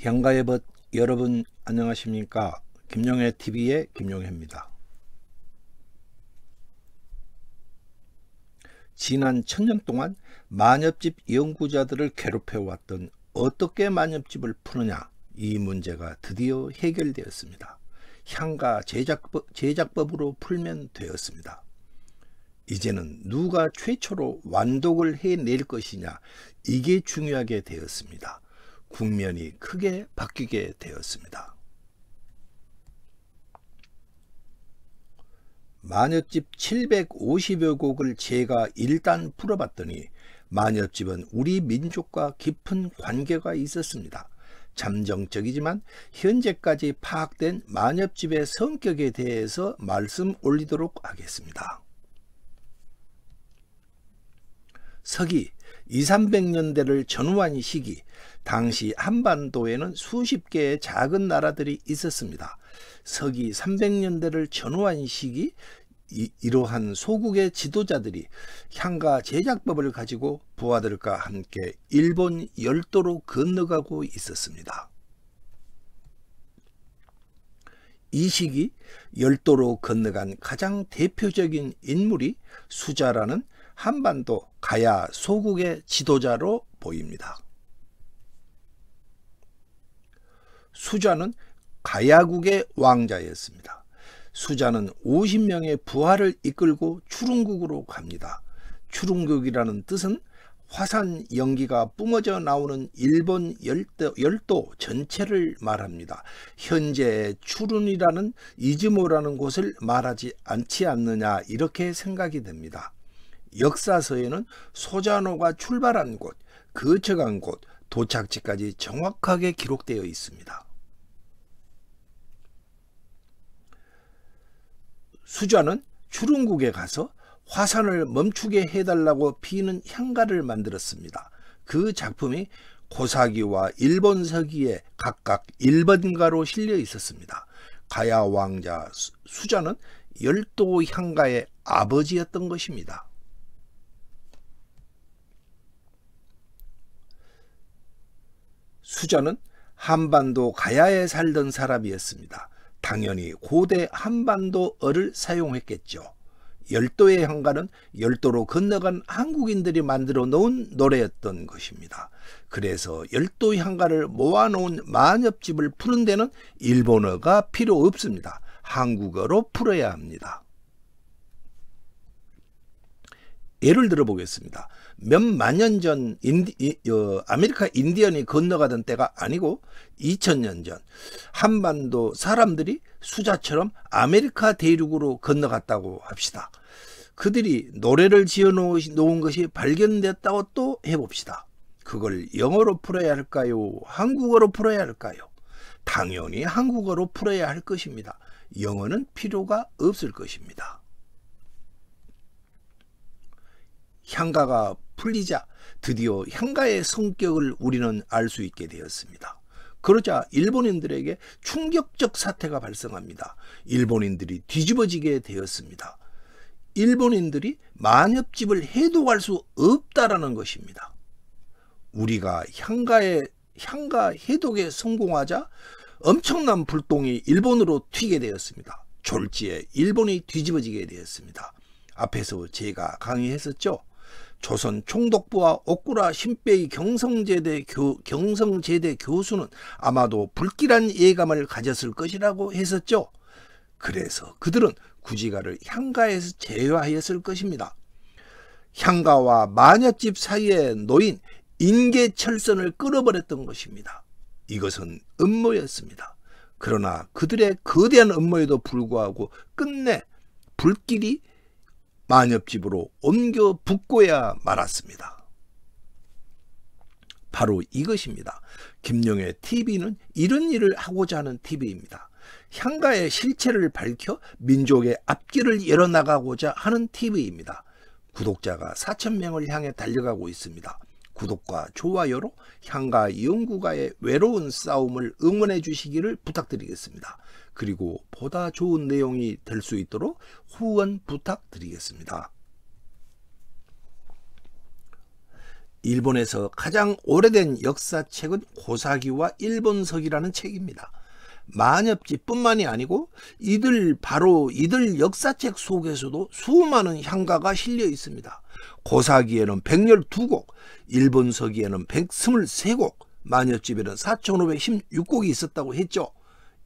향가의 벗 여러분 안녕하십니까? 김용혜 TV의 김용혜입니다. 지난 천년 동안 만엽집 연구자들을 괴롭혀 왔던 어떻게 만엽집을 푸느냐 이 문제가 드디어 해결되었습니다. 향가 제작법, 제작법으로 풀면 되었습니다. 이제는 누가 최초로 완독을 해낼 것이냐 이게 중요하게 되었습니다. 국면이 크게 바뀌게 되었습니다. 마녀집 750여 곡을 제가 일단 풀어봤더니 마녀집은 우리 민족과 깊은 관계가 있었습니다. 잠정적이지만 현재까지 파악된 마녀집의 성격에 대해서 말씀 올리도록 하겠습니다. 서기 2, 300년대를 전후한 시기 당시 한반도에는 수십 개의 작은 나라들이 있었습니다. 서기 300년대를 전후한 시기 이러한 소국의 지도자들이 향과 제작법을 가지고 부하들과 함께 일본 열도로 건너가고 있었습니다. 이 시기 열도로 건너간 가장 대표적인 인물이 수자라는 한반도 가야 소국의 지도자로 보입니다. 수자는 가야국의 왕자였습니다. 수자는 50명의 부하를 이끌고 추릉국으로 갑니다. 추릉국이라는 뜻은 화산 연기가 뿜어져 나오는 일본 열도, 열도 전체를 말합니다. 현재 추룬이라는 이즈모라는 곳을 말하지 않지 않느냐 이렇게 생각이 됩니다. 역사서에는 소자노가 출발한 곳, 거쳐간 곳, 도착지까지 정확하게 기록되어 있습니다. 수자는 주릉국에 가서 화산을 멈추게 해달라고 피는 향가를 만들었습니다. 그 작품이 고사기와 일본 서기에 각각 1번가로 실려 있었습니다. 가야 왕자 수자는 열도 향가의 아버지였던 것입니다. 수자는 한반도 가야에 살던 사람이었습니다. 당연히 고대 한반도어를 사용했겠죠. 열도의 향가는 열도로 건너간 한국인들이 만들어 놓은 노래였던 것입니다. 그래서 열도 향가를 모아놓은 만엽집을 푸는 데는 일본어가 필요 없습니다. 한국어로 풀어야 합니다. 예를 들어 보겠습니다. 몇만년전 아메리카 인디언이 건너가던 때가 아니고 2000년 전 한반도 사람들이 수자처럼 아메리카 대륙으로 건너갔다고 합시다. 그들이 노래를 지어 놓은 것이 발견됐다고 또 해봅시다. 그걸 영어로 풀어야 할까요? 한국어로 풀어야 할까요? 당연히 한국어로 풀어야 할 것입니다. 영어는 필요가 없을 것입니다. 향가가 풀리자 드디어 향가의 성격을 우리는 알 수 있게 되었습니다. 그러자 일본인들에게 충격적 사태가 발생합니다. 일본인들이 뒤집어지게 되었습니다. 일본인들이 만엽집을 해독할 수 없다라는 것입니다. 우리가 향가의 향가 해독에 성공하자 엄청난 불똥이 일본으로 튀게 되었습니다. 졸지에 일본이 뒤집어지게 되었습니다. 앞에서 제가 강의했었죠. 조선 총독부와 옥구라 신빼이 경성제대 교, 경성제대 교수는 아마도 불길한 예감을 가졌을 것이라고 했었죠. 그래서 그들은 구지가를 향가에서 제외하였을 것입니다. 향가와 마녀집 사이에 놓인 인계철선을 끌어버렸던 것입니다. 이것은 음모였습니다. 그러나 그들의 거대한 음모에도 불구하고 끝내 불길이 만엽집으로 옮겨 붙고야 말았습니다. 바로 이것입니다. 김용의 TV는 이런 일을 하고자 하는 TV입니다. 향가의 실체를 밝혀 민족의 앞길을 열어나가고자 하는 TV입니다. 구독자가 4천명을 향해 달려가고 있습니다. 구독과 좋아요로 향가 연구가의 외로운 싸움을 응원해 주시기를 부탁드리겠습니다. 그리고 보다 좋은 내용이 될 수 있도록 후원 부탁드리겠습니다. 일본에서 가장 오래된 역사책은 고사기와 일본석이라는 책입니다. 만엽지뿐만이 아니고 이들 바로 이들 역사책 속에서도 수많은 향가가 실려 있습니다. 고사기에는 백열 두곡 일본서기에는 123곡, 마녀집에는 4,516곡이 있었다고 했죠.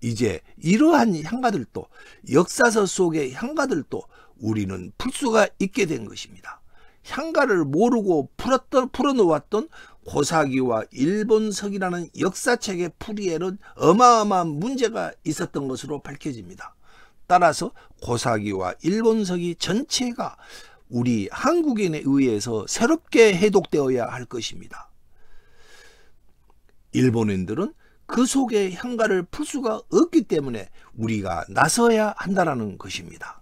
이제 이러한 향가들도 역사서 속의 향가들도 우리는 풀 수가 있게 된 것입니다. 향가를 모르고 풀었던, 풀어놓았던 고사기와 일본석이라는 역사책의 풀이에는 어마어마한 문제가 있었던 것으로 밝혀집니다. 따라서 고사기와 일본석이 전체가 우리 한국인에 의해서 새롭게 해독되어야 할 것입니다. 일본인들은 그 속의 향가를 풀 수가 없기 때문에 우리가 나서야 한다라는 것입니다.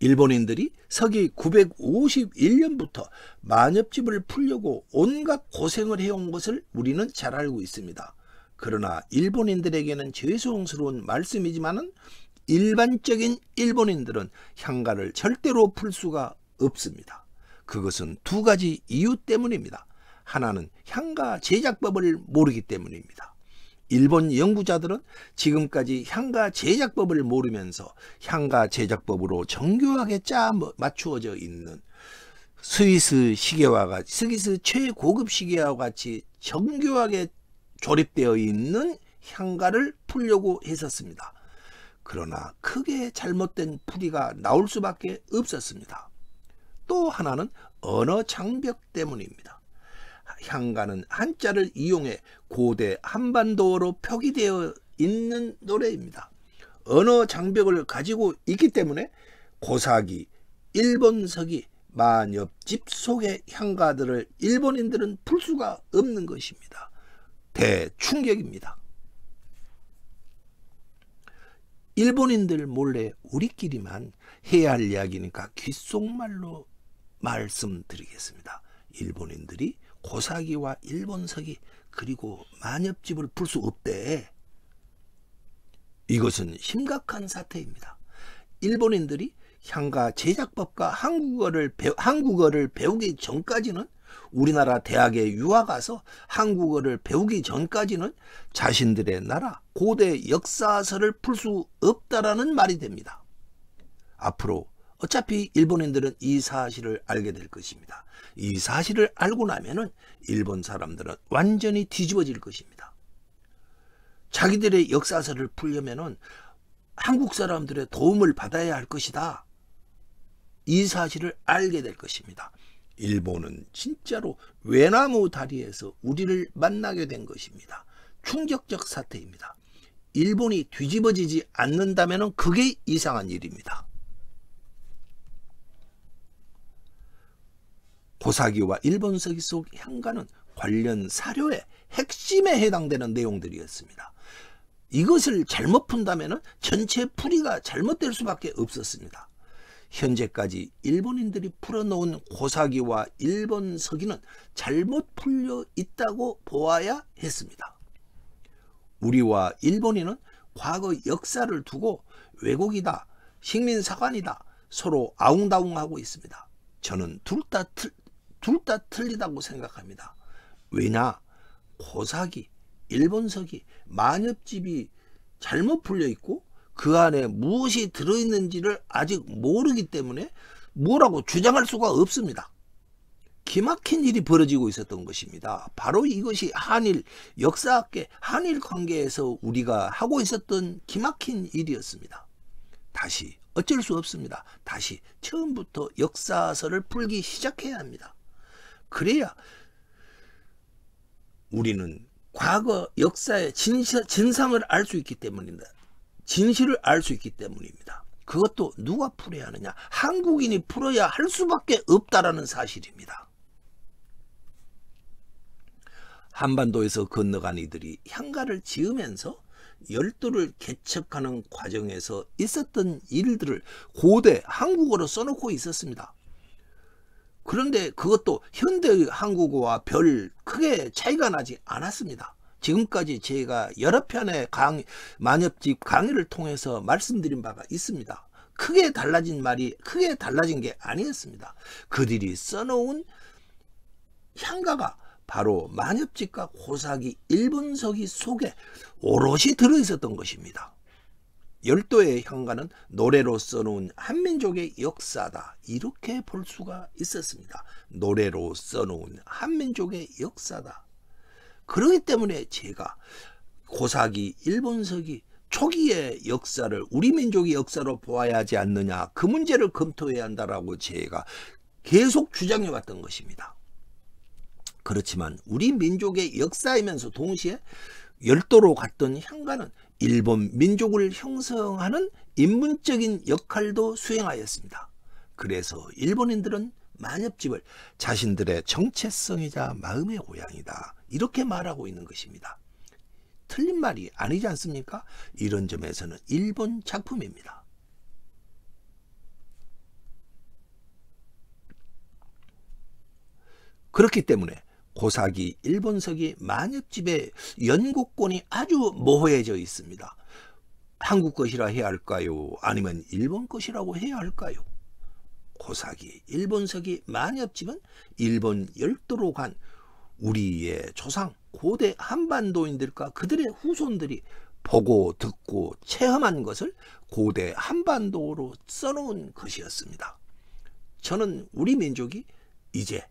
일본인들이 서기 951년부터 만엽집을 풀려고 온갖 고생을 해온 것을 우리는 잘 알고 있습니다. 그러나 일본인들에게는 죄송스러운 말씀이지만은 일반적인 일본인들은 향가를 절대로 풀 수가 없습니다. 그것은 두 가지 이유 때문입니다. 하나는 향가 제작법을 모르기 때문입니다. 일본 연구자들은 지금까지 향가 제작법을 모르면서 향가 제작법으로 정교하게 짜 뭐 맞추어져 있는 스위스 시계와 같이 스위스 최고급 시계와 같이 정교하게 조립되어 있는 향가를 풀려고 했었습니다. 그러나 크게 잘못된 풀이가 나올 수밖에 없었습니다. 또 하나는 언어 장벽 때문입니다. 향가는 한자를 이용해 고대 한반도어로 표기되어 있는 노래입니다. 언어 장벽을 가지고 있기 때문에 고사기, 일본서기, 만엽집 속의 향가들을 일본인들은 풀 수가 없는 것입니다. 대충격입니다. 일본인들 몰래 우리끼리만 해야 할 이야기니까 귓속말로 말씀드리겠습니다. 일본인들이 고사기와 일본서기 그리고 만엽집을 풀 수 없대. 이것은 심각한 사태입니다. 일본인들이 향가 제작법과 한국어를 배우, 한국어를 배우기 전까지는 우리나라 대학에 유학 가서 한국어를 배우기 전까지는 자신들의 나라 고대 역사서를 풀 수 없다라는 말이 됩니다. 앞으로 어차피 일본인들은 이 사실을 알게 될 것입니다. 이 사실을 알고 나면은 일본 사람들은 완전히 뒤집어질 것입니다. 자기들의 역사서를 풀려면은 한국 사람들의 도움을 받아야 할 것이다. 이 사실을 알게 될 것입니다. 일본은 진짜로 외나무 다리에서 우리를 만나게 된 것입니다. 충격적 사태입니다. 일본이 뒤집어지지 않는다면 그게 이상한 일입니다. 고사기와 일본서기 속 향가는 관련 사료의 핵심에 해당되는 내용들이었습니다. 이것을 잘못 푼다면 전체 풀이가 잘못될 수밖에 없었습니다. 현재까지 일본인들이 풀어놓은 고사기와 일본서기는 잘못 풀려 있다고 보아야 했습니다. 우리와 일본인은 과거 역사를 두고 왜곡이다, 식민사관이다 서로 아웅다웅하고 있습니다. 저는 둘다 둘 틀리다고 생각합니다. 왜냐? 고사기, 일본서기, 만엽집이 잘못 풀려 있고 그 안에 무엇이 들어있는지를 아직 모르기 때문에 뭐라고 주장할 수가 없습니다. 기막힌 일이 벌어지고 있었던 것입니다. 바로 이것이 한일 역사학계, 한일 관계에서 우리가 하고 있었던 기막힌 일이었습니다. 다시 어쩔 수 없습니다. 다시 처음부터 역사서를 풀기 시작해야 합니다. 그래야 우리는 과거 역사의 진사, 진상을 알 수 있기 때문입니다. 진실을 알 수 있기 때문입니다. 그것도 누가 풀어야 하느냐? 한국인이 풀어야 할 수밖에 없다라는 사실입니다. 한반도에서 건너간 이들이 향가를 지으면서 열도를 개척하는 과정에서 있었던 일들을 고대 한국어로 써놓고 있었습니다. 그런데 그것도 현대 한국어와 별 크게 차이가 나지 않았습니다. 지금까지 제가 여러 편의 강 만엽집 강의를 통해서 말씀드린 바가 있습니다. 크게 달라진 말이 크게 달라진 게 아니었습니다. 그들이 써놓은 향가가 바로 만엽집과 고사기 일본석이 속에 오롯이 들어 있었던 것입니다. 열도의 향가는 노래로 써놓은 한민족의 역사다 이렇게 볼 수가 있었습니다. 노래로 써놓은 한민족의 역사다. 그러기 때문에 제가 고사기, 일본서기 초기의 역사를 우리 민족의 역사로 보아야 하지 않느냐 그 문제를 검토해야 한다라고 제가 계속 주장해 왔던 것입니다. 그렇지만 우리 민족의 역사이면서 동시에 열도로 갔던 향가는 일본 민족을 형성하는 인문적인 역할도 수행하였습니다. 그래서 일본인들은 만엽집을 자신들의 정체성이자 마음의 고향이다. 이렇게 말하고 있는 것입니다. 틀린 말이 아니지 않습니까? 이런 점에서는 일본 작품입니다. 그렇기 때문에 고사기 일본석이 만엽집의 연구권이 아주 모호해져 있습니다. 한국 것이라 해야 할까요? 아니면 일본 것이라고 해야 할까요? 고사기, 일본서기 많이 없지만 일본 열도로 간 우리의 조상 고대 한반도인들과 그들의 후손들이 보고 듣고 체험한 것을 고대 한반도로 써놓은 것이었습니다. 저는 우리 민족이 이제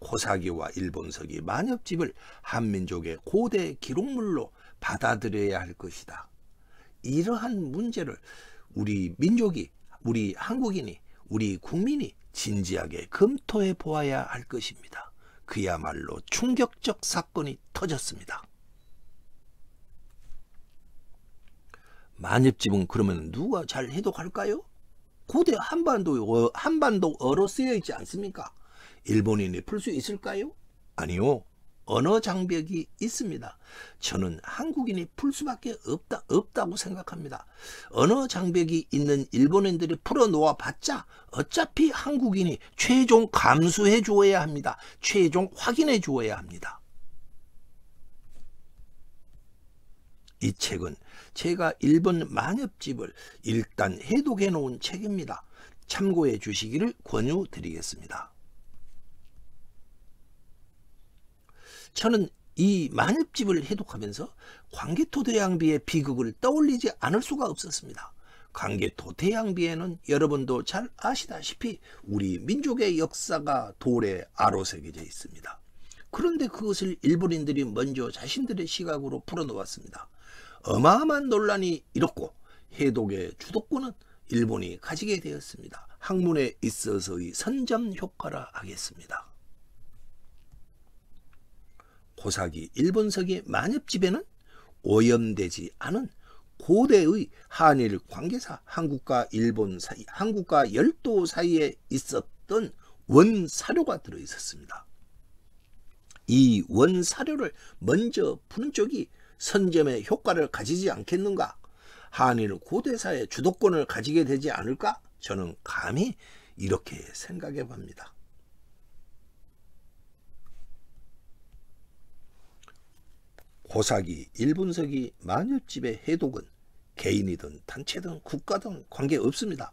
고사기와 일본서기 만엽집을 한민족의 고대 기록물로 받아들여야 할 것이다. 이러한 문제를 우리 민족이 우리 한국인이 우리 국민이 진지하게 검토해 보아야 할 것입니다. 그야말로 충격적 사건이 터졌습니다. 만엽집은 그러면 누가 잘 해독할까요? 고대 한반도, 한반도 어로 쓰여 있지 않습니까? 일본인이 풀 수 있을까요? 아니요. 언어 장벽이 있습니다. 저는 한국인이 풀 수밖에 없다, 없다고 생각합니다. 언어 장벽이 있는 일본인들이 풀어놓아 봤자 어차피 한국인이 최종 감수해 주어야 합니다. 최종 확인해 주어야 합니다. 이 책은 제가 일본 만엽집을 일단 해독해 놓은 책입니다. 참고해 주시기를 권유드리겠습니다. 저는 이 만렙집을 해독하면서 광개토 대양비의 비극을 떠올리지 않을 수가 없었습니다. 광개토 대양비에는 여러분도 잘 아시다시피 우리 민족의 역사가 돌에 아로새겨져 있습니다. 그런데 그것을 일본인들이 먼저 자신들의 시각으로 풀어놓았습니다. 어마어마한 논란이 일었고 해독의 주도권은 일본이 가지게 되었습니다. 학문에 있어서의 선점 효과라 하겠습니다. 고사기 일본석의 만엽집에는 오염되지 않은 고대의 한일 관계사 한국과 일본 사이, 한국과 열도 사이에 있었던 원사료가 들어 있었습니다. 이 원사료를 먼저 푸는 쪽이 선점의 효과를 가지지 않겠는가? 한일 고대사의 주도권을 가지게 되지 않을까? 저는 감히 이렇게 생각해 봅니다. 고사기, 일본석이 만엽집의 해독은 개인이든 단체든 국가든 관계없습니다.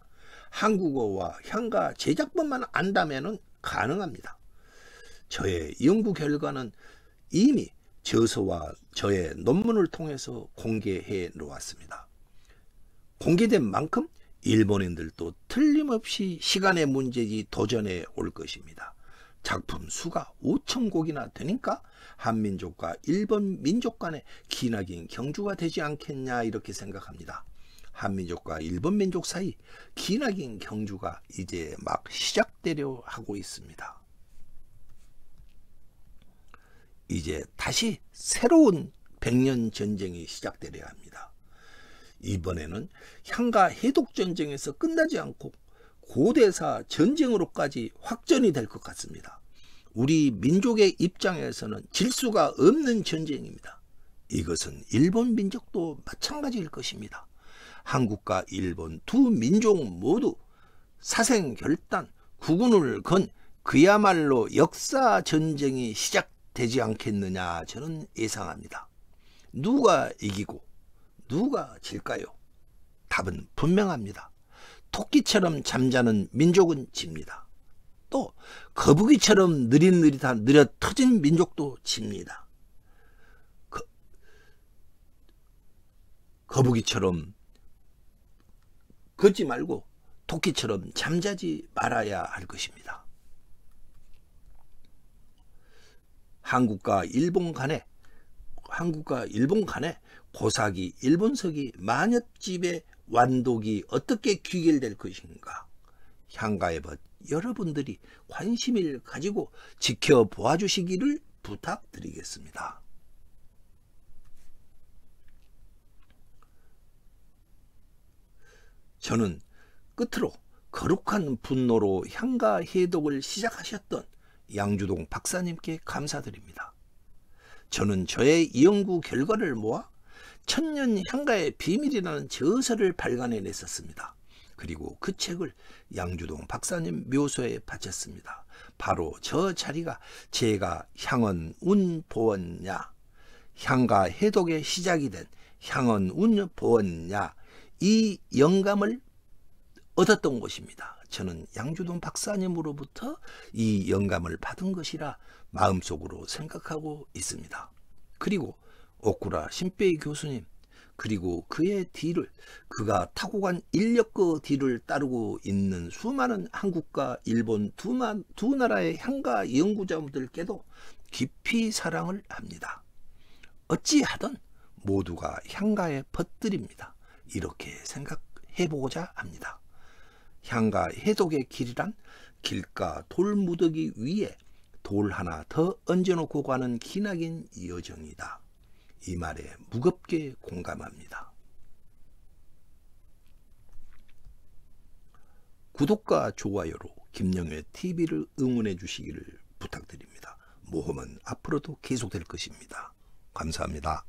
한국어와 향가 제작법만 안다면 가능합니다. 저의 연구 결과는 이미 저서와 저의 논문을 통해서 공개해 놓았습니다. 공개된 만큼 일본인들도 틀림없이 시간의 문제지 도전해 올 것입니다. 작품 수가 5천 곡이나 되니까 한민족과 일본 민족 간의 기나긴 경주가 되지 않겠냐 이렇게 생각합니다. 한민족과 일본 민족 사이 기나긴 경주가 이제 막 시작되려 하고 있습니다. 이제 다시 새로운 백년 전쟁이 시작되려 합니다. 이번에는 향가 해독 전쟁에서 끝나지 않고 고대사 전쟁으로까지 확전이 될 것 같습니다. 우리 민족의 입장에서는 질수가 없는 전쟁입니다. 이것은 일본 민족도 마찬가지일 것입니다. 한국과 일본 두 민족 모두 사생결단 구군을건 그야말로 역사 전쟁이 시작되지 않겠느냐 저는 예상합니다. 누가 이기고 누가 질까요? 답은 분명합니다. 토끼처럼 잠자는 민족은 집니다. 또 거북이처럼 느릿느릿한 느려 터진 민족도 집니다. 거, 거북이처럼 걷지 말고 토끼처럼 잠자지 말아야 할 것입니다. 한국과 일본 간에 한국과 일본 간에 고사기 일본석이 만엽집에 완독이 어떻게 귀결될 것인가 향가의 법 여러분들이 관심을 가지고 지켜보아 주시기를 부탁드리겠습니다. 저는 끝으로 거룩한 분노로 향가 해독을 시작하셨던 양주동 박사님께 감사드립니다. 저는 저의 연구 결과를 모아 천년 향가의 비밀이라는 저서를 발간해냈었습니다. 그리고 그 책을 양주동 박사님 묘소에 바쳤습니다. 바로 저 자리가 제가 향은 운 보원야 향가 해독의 시작이 된 향은 운 보원야 이 영감을 얻었던 곳입니다. 저는 양주동 박사님으로부터 이 영감을 받은 것이라 마음속으로 생각하고 있습니다. 그리고 오쿠라 신베이 교수님 그리고 그의 뒤를 그가 타고 간 인력거 뒤를 따르고 있는 수많은 한국과 일본 두, 마, 두 나라의 향가 연구자분들께도 깊이 사랑을 합니다. 어찌하든 모두가 향가의 벗들입니다. 이렇게 생각해보고자 합니다. 향가 해독의 길이란 길가 돌무더기 위에 돌 하나 더 얹어놓고 가는 기나긴 여정이다. 이 말에 무겁게 공감합니다. 구독과 좋아요로 김영회 TV를 응원해 주시기를 부탁드립니다. 모험은 앞으로도 계속될 것입니다. 감사합니다.